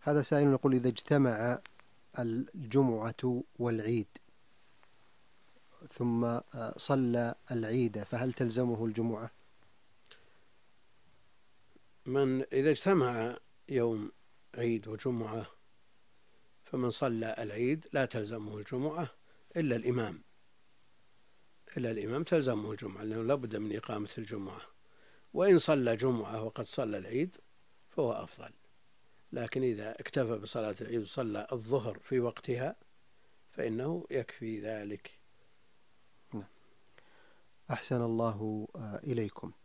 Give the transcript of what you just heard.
هذا سائل يقول إذا اجتمع الجمعة والعيد ثم آه، صلى العيد فهل تلزمه الجمعة؟ من إذا اجتمع يوم عيد وجمعة فمن صلى العيد لا تلزمه الجمعة إلا الإمام إلا الإمام تلزمه الجمعة لأنه لابد من إقامة الجمعة وإن صلى جمعة وقد صلى العيد فهو أفضل لكن إذا اكتفى بصلاة العيد وصلى الظهر في وقتها فإنه يكفي ذلك نعم. أحسن الله آه، إليكم